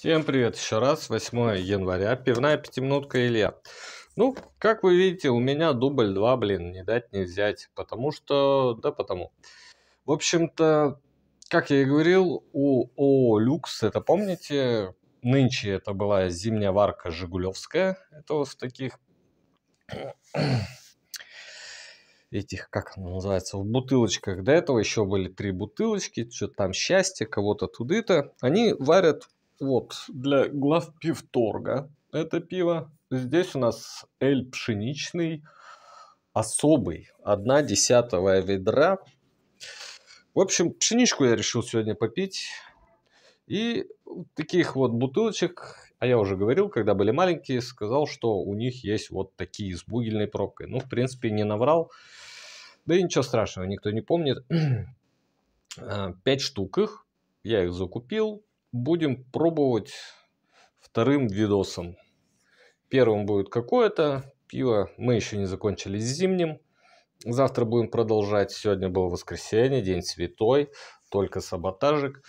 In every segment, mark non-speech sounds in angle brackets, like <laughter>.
Всем привет еще раз, 8 января, пивная пятиминутка Илья. Ну, как вы видите, у меня дубль 2, блин, не дать не взять, потому что, да потому. В общем-то, как я и говорил, у ООО «Люкс», это помните, нынче это была зимняя варка «Жигулевская», это вот в таких <clears throat> этих, как оно называется, в бутылочках. До этого еще были три бутылочки, что там счастье, кого-то туды-то. Они варят вот для глав пивторга это пиво. Здесь у нас эль пшеничный, особый, одна десятая ведра. В общем, пшеничку я решил сегодня попить. И таких вот бутылочек, а я уже говорил, когда были маленькие, сказал, что у них есть вот такие с бугельной пробкой. Ну, в принципе, не наврал. Да и ничего страшного, никто не помнит. <clears throat> А, пять штук их. Я их закупил, будем пробовать вторым видосом. Первым будет какое-то пиво. Мы еще не закончили с зимним. Завтра будем продолжать. Сегодня было воскресенье, день святой, только саботажик.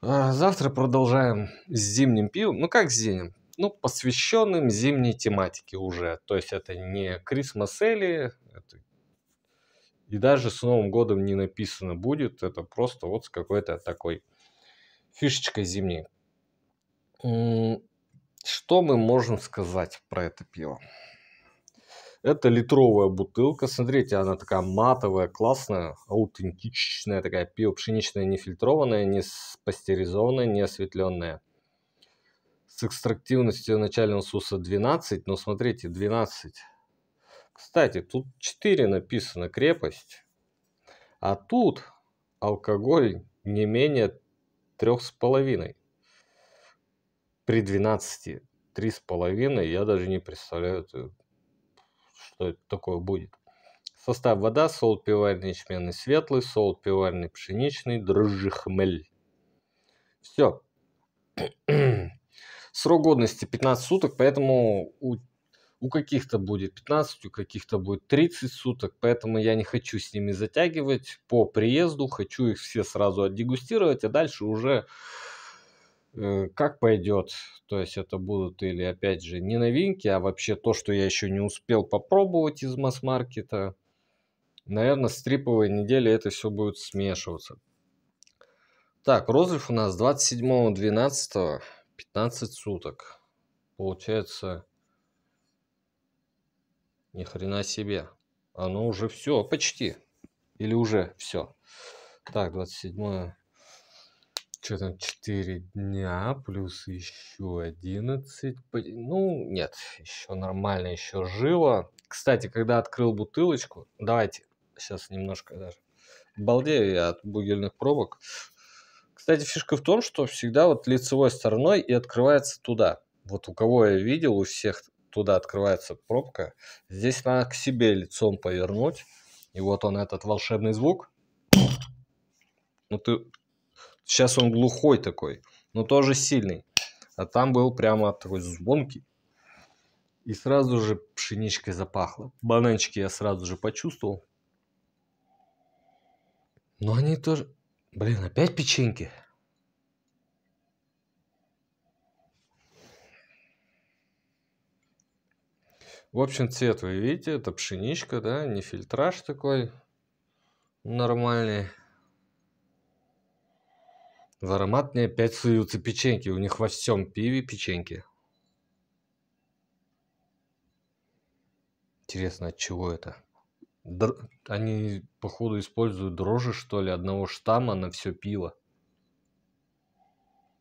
А, завтра продолжаем с зимним пивом. Ну как с зимним? Ну, посвященным зимней тематике уже. То есть это не Christmas Ale, это... и даже с Новым годом не написано будет. Это просто вот с какой-то такой фишечкой зимней. Что мы можем сказать про это пиво? Это литровая бутылка. Смотрите, она такая матовая, классная, аутентичная такая пиво. Пшеничное, не фильтрованное, не пастеризованное, не осветленное. С экстрактивностью начального суса 12. Но смотрите, 12. Кстати, тут 4 написано крепость. А тут алкоголь не менее трех с половиной При 12 половиной я даже не представляю, что это такое будет. Состав вода, солд пиварный ячменный светлый, солд пиварный пшеничный, дрожжи хмель. Все. <clears throat> Срок годности 15 суток, поэтому у у каких-то будет 15, у каких-то будет 30 суток, поэтому я не хочу с ними затягивать по приезду, хочу их все сразу отдегустировать, а дальше уже э, как пойдет. То есть это будут или опять же не новинки, а вообще то, что я еще не успел попробовать из масс-маркета. Наверное, с триповой недели это все будет смешиваться. Так, розыгрыш у нас 27-12, 15 суток. Получается ни хрена себе. Оно уже все, почти. Или уже все. Так, 27 что там, 4 дня, плюс еще 11. Ну, нет, еще нормально, еще живо. Кстати, когда открыл бутылочку, давайте, сейчас немножко даже балдею я от бугельных пробок. Кстати, фишка в том, что всегда вот лицевой стороной и открывается туда. Вот у кого я видел, у всех туда открывается пробка, здесь надо к себе лицом повернуть, и вот он этот волшебный звук. Ну ты... Сейчас он глухой такой, но тоже сильный. А там был прямо такой звонкий. И сразу же пшеничкой запахло. Бананчики я сразу же почувствовал. Но они тоже... Блин, опять печеньки. В общем, цвет вы видите, это пшеничка, да, не фильтраж такой нормальный. В аромат мне опять суются печеньки, у них во всем пиве печеньки. Интересно, от чего это? Др... Они, походу, используют дрожжи, что ли, одного штамма на все пиво.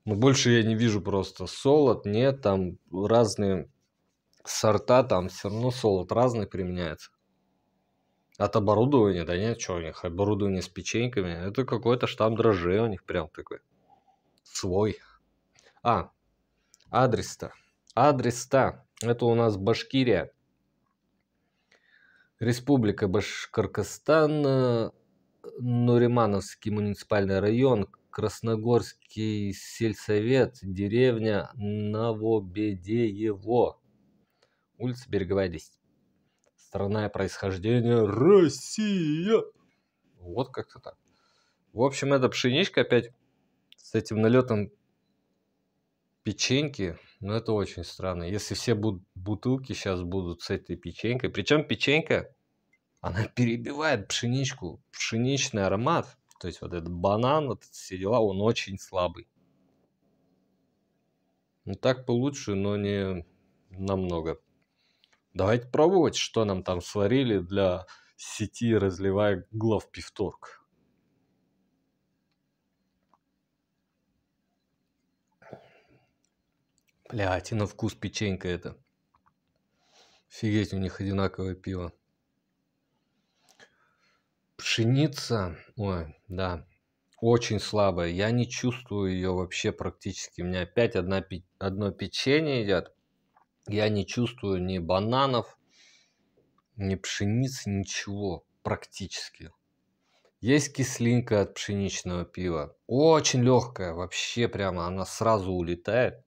Ну, больше я не вижу просто. Солод, нет, там разные сорта там все равно солод разный применяется. От оборудования, да нет, что у них, оборудование с печеньками, это какой-то штамм дрожжей у них прям такой. Свой. А, адрес-то. Адрес-то. Это у нас Башкирия. Республика Башкоркостан, Нуримановский муниципальный район, Красногорский сельсовет, деревня Новобедеево. Улица Береговая 10. Страна происхождения Россия. Вот как-то так. В общем, эта пшеничка опять с этим налетом печеньки. Но ну, это очень странно. Если все бутылки сейчас будут с этой печенькой. Причем печенька, она перебивает пшеничку. Пшеничный аромат. То есть вот этот банан, вот эти все дела, он очень слабый. Ну так получше, но не намного. Давайте пробовать, что нам там сварили для сети разливая глав пивторг. Блять, и на вкус печенька это. Офигеть, у них одинаковое пиво. Пшеница, ой, да, очень слабая. Я не чувствую ее вообще практически. У меня опять одна, одно печенье идет. Я не чувствую ни бананов, ни пшеницы, ничего практически. Есть кислинка от пшеничного пива. Очень легкая, вообще прямо она сразу улетает.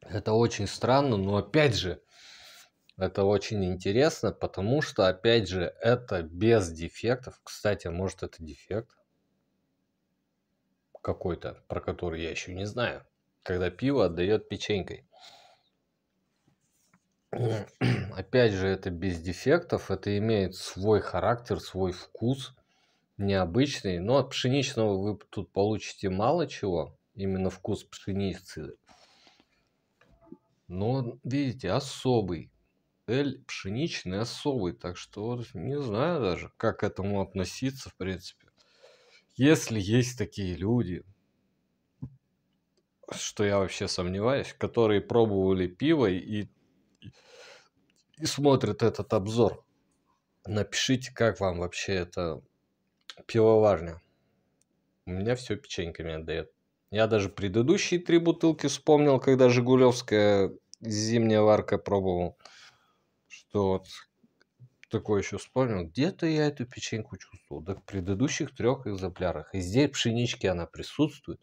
Это очень странно, но опять же, это очень интересно, потому что, опять же, это без дефектов. Кстати, может это дефект какой-то, про который я еще не знаю. Когда пиво отдает печенькой. <clears throat> Опять же, это без дефектов, это имеет свой характер, свой вкус, необычный. Но от пшеничного вы тут получите мало чего, именно вкус пшеницы. Но, видите, особый. Эль пшеничный особый, так что не знаю даже, как к этому относиться, в принципе. Если есть такие люди, что я вообще сомневаюсь, которые пробовали пиво и, и смотрят этот обзор. Напишите, как вам вообще это пивоварня. У меня все печеньками отдает. Я даже предыдущие три бутылки вспомнил, когда Жигулевская зимняя варка пробовал что вот такое еще вспомнил, где-то я эту печеньку чувствовал, да в предыдущих трех экземплярах. И здесь пшенички она присутствует.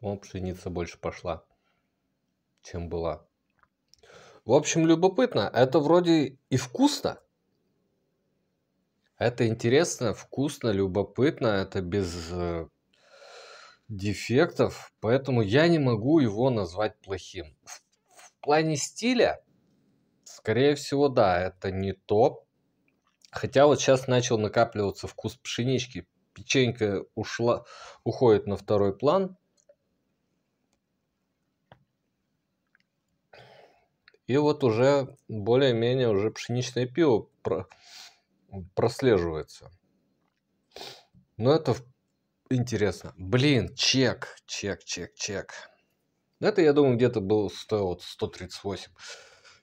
Вон пшеница больше пошла, чем была. В общем, любопытно. Это вроде и вкусно. Это интересно, вкусно, любопытно. Это без э, дефектов, поэтому я не могу его назвать плохим. В, в плане стиля, скорее всего, да, это не то. Хотя вот сейчас начал накапливаться вкус пшенички. Печенька ушла, уходит на второй план. И вот уже более-менее уже пшеничное пиво про, прослеживается. Но это в интересно. Блин, чек, чек, чек, чек. Это, я думаю, где-то был стоил вот 138.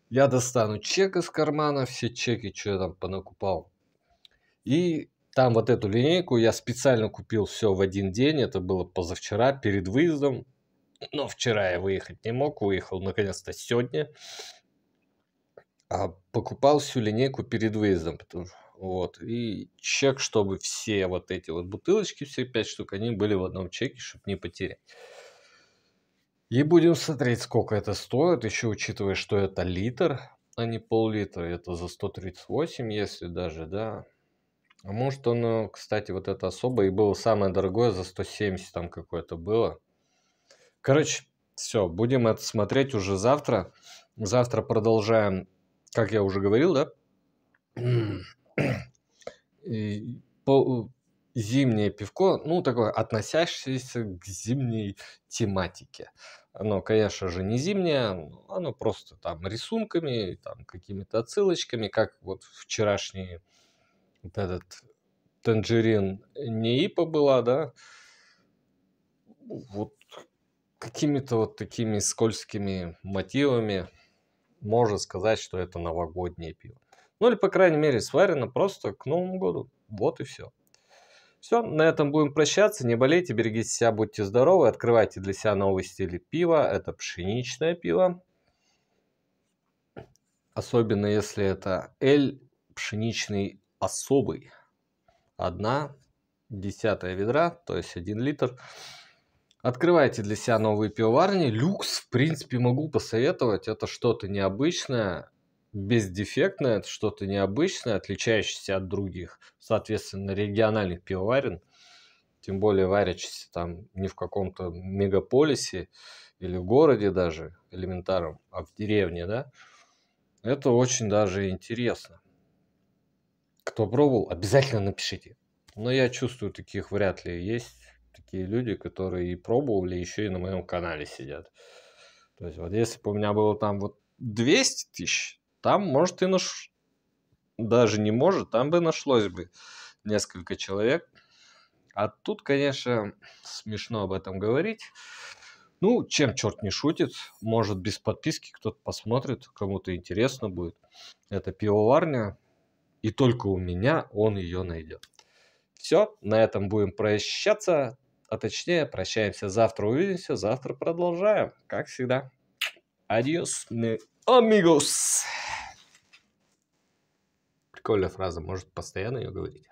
Я достану чек из кармана, все чеки, что я там понакупал. И там вот эту линейку я специально купил все в один день. Это было позавчера, перед выездом. Но вчера я выехать не мог. Выехал наконец-то сегодня. А покупал всю линейку перед выездом. Потому что вот. И чек, чтобы все вот эти вот бутылочки, все пять штук, они были в одном чеке, чтобы не потерять. И будем смотреть, сколько это стоит, еще учитывая, что это литр, а не пол-литра. Это за 138, если даже, да. А может оно, кстати, вот это особо и было самое дорогое, за 170 там какое-то было. Короче, все, будем это смотреть уже завтра. Завтра продолжаем, как я уже говорил, да? <clears throat> зимнее пивко, ну, такое, относящееся к зимней тематике. Оно, конечно же, не зимнее, оно просто там рисунками, там какими-то отсылочками, как вот вчерашний вот этот танжерин не была, да, вот какими-то вот такими скользкими мотивами можно сказать, что это новогоднее пиво. Ну или, по крайней мере, сварено просто к Новому году. Вот и все. Все, на этом будем прощаться. Не болейте, берегите себя, будьте здоровы. Открывайте для себя новые стили пива. Это пшеничное пиво. Особенно если это эль пшеничный особый. Одна десятая ведра, то есть один литр. Открывайте для себя новые пивоварни. Люкс, в принципе, могу посоветовать. Это что-то необычное бездефектное, это что-то необычное, отличающееся от других, соответственно, региональных пивоварен, тем более варящийся там не в каком-то мегаполисе или в городе даже элементарном, а в деревне, да, это очень даже интересно. Кто пробовал, обязательно напишите. Но я чувствую, таких вряд ли есть. Такие люди, которые и пробовали, еще и на моем канале сидят. То есть вот если бы у меня было там вот 200 тысяч, там, может, и наш... Даже не может, там бы нашлось бы несколько человек. А тут, конечно, смешно об этом говорить. Ну, чем черт не шутит, может, без подписки кто-то посмотрит, кому-то интересно будет. Это пивоварня, и только у меня он ее найдет. Все, на этом будем прощаться, а точнее прощаемся завтра, увидимся, завтра продолжаем, как всегда. Адьос, amigos. Прикольная фраза, может постоянно ее говорить?